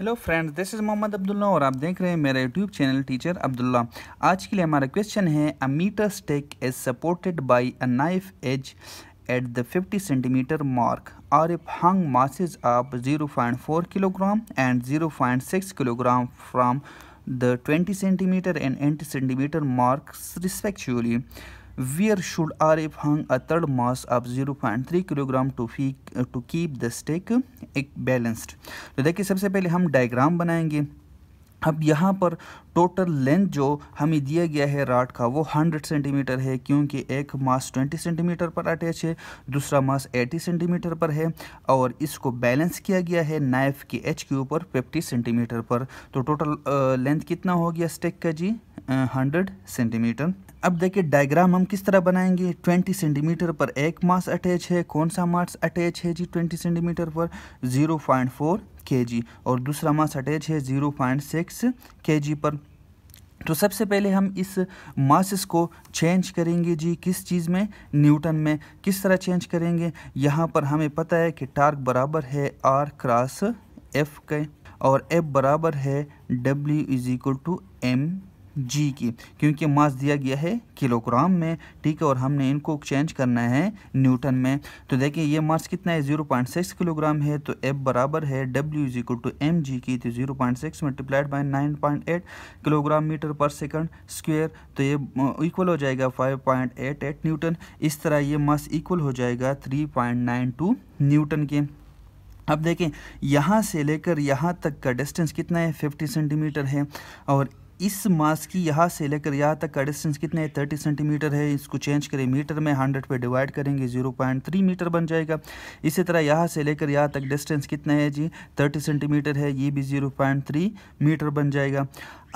hello friends this is Mohammad Abdullah और आप देख रहे हैं मेरा यूट्यूब चैनल टीचर अब्दुल्ला आज के लिए हमारा क्वेश्चन है a metre stick is supported by a knife edge at the 50 centimetre mark are if hung masses of 0.4 kilogram and 0.6 kilogram from the 20 centimetre and 80 centimetre marks respectively where should RF hang a third mass of 0.3 kilogram to फी to keep the stick एक balanced तो देखिए सबसे पहले हम diagram बनाएंगे अब यहाँ पर टोटल लेंथ जो हमें दिया गया है राड का वो 100 सेंटीमीटर है क्योंकि एक मास 20 सेंटीमीटर पर अटैच है दूसरा मास 80 सेंटीमीटर पर है और इसको बैलेंस किया गया है नाइफ के एच के ऊपर 50 सेंटीमीटर पर तो टोटल लेंथ eh, कितना हो गया स्टेक का जी 100 eh, सेंटीमीटर अब देखिए डायग्राम हम किस तरह बनाएंगे 20 सेंटीमीटर पर एक मास अटैच है कौन सा मास अटैच है जी 20 सेंटीमीटर पर 0.4 पॉइंट और दूसरा मास अटैच है 0.6 पॉइंट पर तो सबसे पहले हम इस मासिस को चेंज करेंगे जी किस चीज़ में न्यूटन में किस तरह चेंज करेंगे यहाँ पर हमें पता है कि टार्क बराबर है आर क्रॉस एफ के और एफ बराबर है W is equal to M G की क्योंकि मास दिया गया है किलोग्राम में ठीक है और हमने इनको चेंज करना है न्यूटन में तो देखिए ये मास कितना है जीरो पॉइंट सिक्स किलोग्राम है तो एफ बराबर है W is equal to M G की तो zero point six multiplied by nine point eight kilogram metre पर सेकंड स्क्वायर तो ये इक्वल हो जाएगा five point eight eight newton इस तरह ये मास इक्वल हो जाएगा three point nine two newton के अब देखें यहाँ से लेकर यहाँ तक का डिस्टेंस कितना है 50 सेंटीमीटर है और इस मास की यहाँ से लेकर यहाँ तक का डिस्टेंस कितने है थर्टी सेंटीमीटर है इसको चेंज करें मीटर में हंड्रेड पे डिवाइड करेंगे जीरो पॉइंट थ्री मीटर बन जाएगा इसी तरह यहाँ से लेकर यहाँ तक डिस्टेंस कितना है जी थर्टी सेंटीमीटर है ये भी जीरो पॉइंट थ्री मीटर बन जाएगा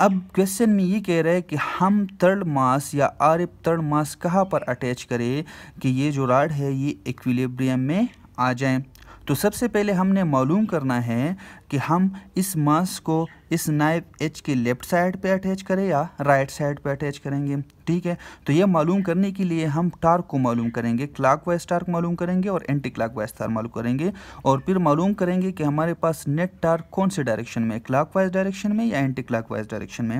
अब क्वेश्चन में ये कह रहा है कि हम तर्ड मास या आर तर्ड मास कहाँ पर अटैच करें कि ये जो राड है ये इक्विलिब्रियम में आ जाए तो सबसे पहले हमने मालूम करना है कि हम इस मास को इस नाइफ एच के लेफ्ट साइड पे अटैच करें या राइट साइड पे अटैच करेंगे ठीक है तो ये मालूम करने के लिए हम टार्क को मालूम करेंगे क्लाक वाइज टार्क मालूम करेंगे और एंटी क्लाक वाइज टार्क मालूम करेंगे और फिर मालूम करेंगे कि हमारे पास नेट टार्क कौन से डायरेक्शन में क्लाक वाइज डायरेक्शन में या एंटी क्लाक वाइज डायरेक्शन में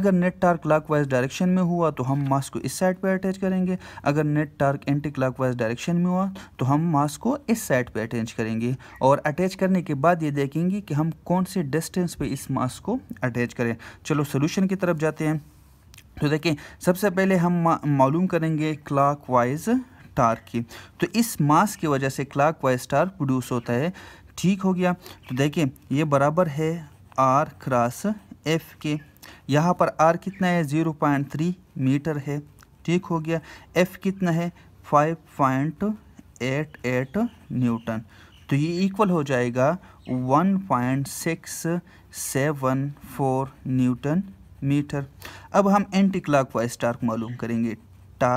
अगर net torque clock wise direction में हुआ तो हम मास को इस साइड पर अटैच करेंगे अगर net torque clock wise direction में हुआ तो हम मास को इस साइड पर अटैच करेंगे और अटैच करने के बाद ये देखेंगे कि हम कौन से डिस्टेंस पे इस मास को अटैच करें चलो सोल्यूशन की तरफ जाते हैं तो देखें सबसे पहले हम मालूम करेंगे क्लाक वाइज टार्क की तो इस मास की वजह से क्लाक वाइज टार्क प्रोड्यूस होता है ठीक हो गया तो देखें ये बराबर है आर क्रॉस एफ के यहाँ पर आर कितना है ज़ीरो पॉइंट थ्री मीटर है ठीक हो गया एफ कितना है five point eight eight newton तो ये इक्वल हो जाएगा 1.674 न्यूटन मीटर अब हम एंटी क्लाक वाइज टार्क मालूम करेंगे टा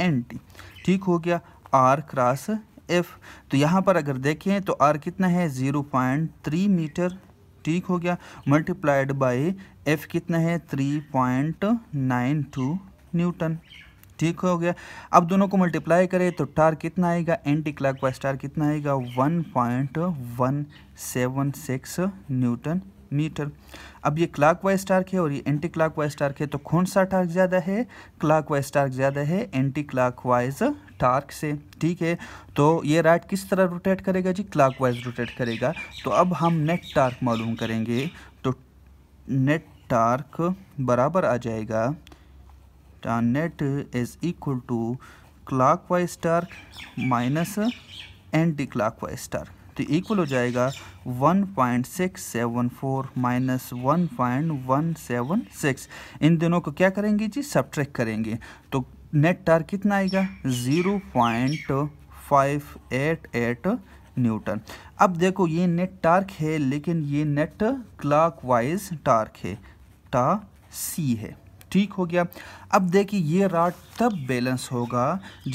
एंटी ठीक हो गया आर क्रॉस एफ तो यहाँ पर अगर देखें तो आर कितना है ज़ीरो पॉइंट थ्री मीटर ठीक हो गया मल्टीप्लाइड बाई एफ कितना है three point nine two newton ठीक हो गया अब दोनों को मल्टीप्लाई करें तो टार कितना आएगा एंटी क्लाक वाइज टार कितना आएगा one point one seven six newton metre अब ये क्लाक वाइज टार्क है और ये एंटी क्लाक वाइज टार्क है तो कौन सा टार्क ज़्यादा है क्लाक वाइज टार्क ज़्यादा है एंटी क्लाक वाइज टार्क से ठीक है तो ये राइट किस तरह रोटेट करेगा जी क्लाक वाइज रोटेट करेगा तो अब हम नेट टार्क मालूम करेंगे तो नेट टार्क बराबर आ जाएगा turn net is equal to clock wise torque minus clock wise torque तो इक्वल हो जाएगा one point six seven four minus one point one seven six इन दोनों को क्या करेंगे जी सब करेंगे तो नेट टर्क कितना आएगा zero point five eight eight newton अब देखो ये नेट टार्क है लेकिन ये नेट क्लाक वाइज टर्क है टा सी है ठीक हो गया अब देखिए ये राड तब बैलेंस होगा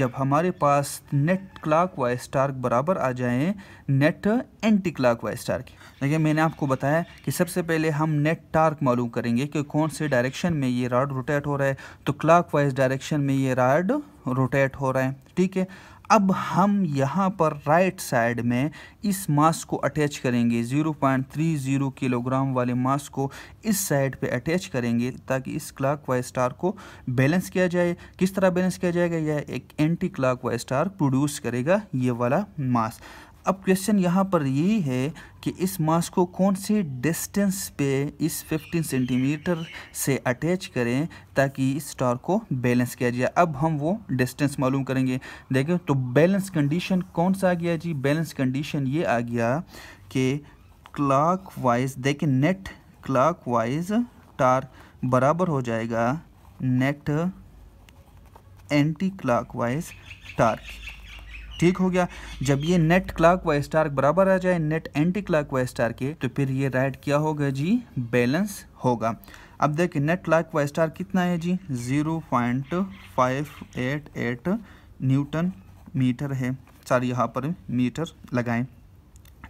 जब हमारे पास नेट क्लाक वाइज टार्क बराबर आ जाए net anti clock wise torque देखिए मैंने आपको बताया कि सबसे पहले हम नेट टार्क मालूम करेंगे कि कौन से डायरेक्शन में ये राड रोटेट हो रहा है तो क्लाक वाइज डायरेक्शन में ये राड रोटेट हो रहा है ठीक है अब हम यहाँ पर राइट साइड में इस मास को अटैच करेंगे 0.30 किलोग्राम वाले मास को इस साइड पे अटैच करेंगे ताकि इस क्लाक वाइज स्टार को बैलेंस किया जाए किस तरह बैलेंस किया जाएगा यह एक एंटी क्लाक वाइज स्टार प्रोड्यूस करेगा ये वाला मास अब क्वेश्चन यहाँ पर यही है कि इस मास को कौन से डिस्टेंस पे इस 15 सेंटीमीटर से अटैच करें ताकि इस स्टार को बैलेंस किया जाए अब हम वो डिस्टेंस मालूम करेंगे देखें तो बैलेंस कंडीशन कौन सा आ गया जी बैलेंस कंडीशन ये आ गया कि क्लाक वाइज देखें नेट क्लाक वाइज टार बराबर हो जाएगा net anti clockwise torque ठीक हो गया जब ये नेट क्लाक व स्टार बराबर आ जाए नेट एंटी क्लाक व स्टार के तो फिर ये राइट क्या होगा जी बैलेंस होगा अब देखिए नेट क्लाक वाइज स्टार कितना है जी zero point five eight eight newton metre है सारी यहाँ पर मीटर लगाएं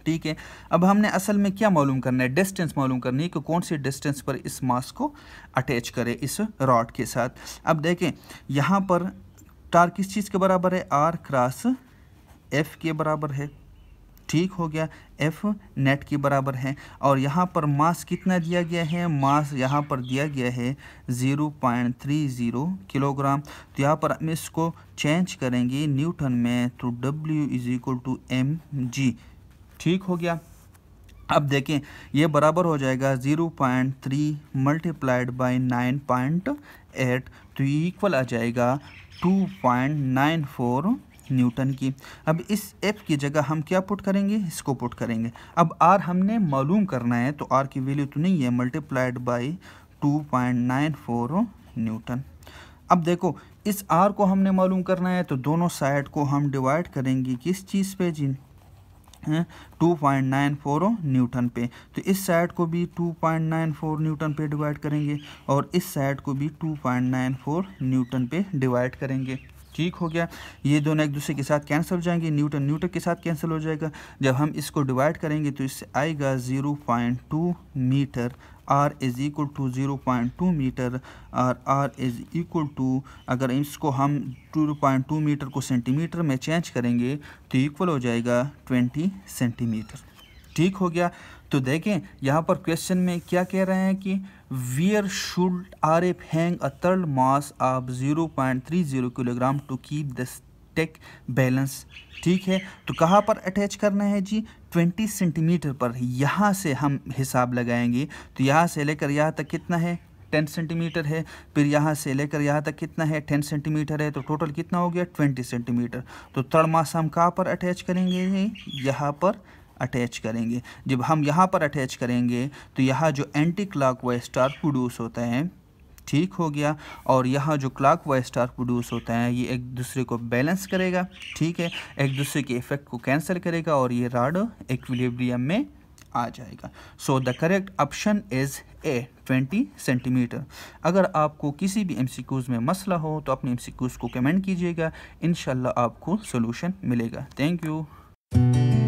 ठीक है अब हमने असल में क्या मालूम करना है डिस्टेंस मालूम करनी है कि कौन सी डिस्टेंस पर इस मास को अटैच करें इस रॉड के साथ अब देखें यहाँ पर टार किस चीज़ के बराबर है आर क्रॉस एफ के बराबर है ठीक हो गया एफ नेट के बराबर है और यहाँ पर मास कितना दिया गया है मास यहाँ पर दिया गया है zero point three zero kilogram तो यहाँ पर हम इसको चेंज करेंगे न्यूटन में तो W is equal to M G ठीक हो गया अब देखें ये बराबर हो जाएगा zero point three multiplied by nine point eight तो इक्वल आ जाएगा two point nine four newton की अब इस एफ की जगह हम क्या पुट करेंगे इसको पुट करेंगे अब आर हमने मालूम करना है तो आर की वैल्यू तो नहीं है multiplied by two point nine four newton अब देखो इस आर को हमने मालूम करना है तो दोनों साइड को हम डिवाइड करेंगे किस चीज़ पे जी two point nine four newton पे तो इस साइड को भी two point nine four newton पे डिवाइड करेंगे और इस साइड को भी two point nine four newton पे डिवाइड करेंगे ठीक हो गया ये दोनों एक दूसरे के साथ कैंसिल हो जाएंगे न्यूटन न्यूटन के साथ कैंसिल हो जाएगा जब हम इसको डिवाइड करेंगे तो इससे आएगा zero point two metre R is equal to zero point two metre और आर इज़ इक्वल टू अगर इसको हम टू पॉइंट टू मीटर को सेंटीमीटर में चेंज करेंगे तो इक्वल हो जाएगा ट्वेंटी सेंटीमीटर ठीक हो गया तो देखें यहाँ पर क्वेश्चन में क्या कह रहे हैं कि hang a RF mass of zero point three zero kilogram to keep the stick balance ठीक है तो कहाँ पर अटैच करना है जी 20 सेंटीमीटर पर यहाँ से हम हिसाब लगाएंगे तो यहाँ से लेकर यहाँ तक कितना है 10 सेंटीमीटर है फिर यहाँ से लेकर यहाँ तक कितना है 10 सेंटीमीटर है तो टोटल कितना हो गया 20 सेंटीमीटर तो थर्ड मास हम कहाँ पर अटैच करेंगे यहाँ पर अटैच करेंगे जब हम यहाँ पर अटैच करेंगे तो यहाँ जो एंटी क्लाक वाइज स्टार प्रोड्यूस होता है ठीक हो गया और यहाँ जो क्लाक वाइज स्टार प्रोड्यूस होता है ये एक दूसरे को बैलेंस करेगा ठीक है एक दूसरे के इफेक्ट को कैंसिल करेगा और ये राड एक्विलिब्रियम में आ जाएगा so the correct option is A 20 centimetre अगर आपको किसी भी एम में मसला हो तो अपने एम को कमेंट कीजिएगा इन आपको सोल्यूशन मिलेगा थैंक यू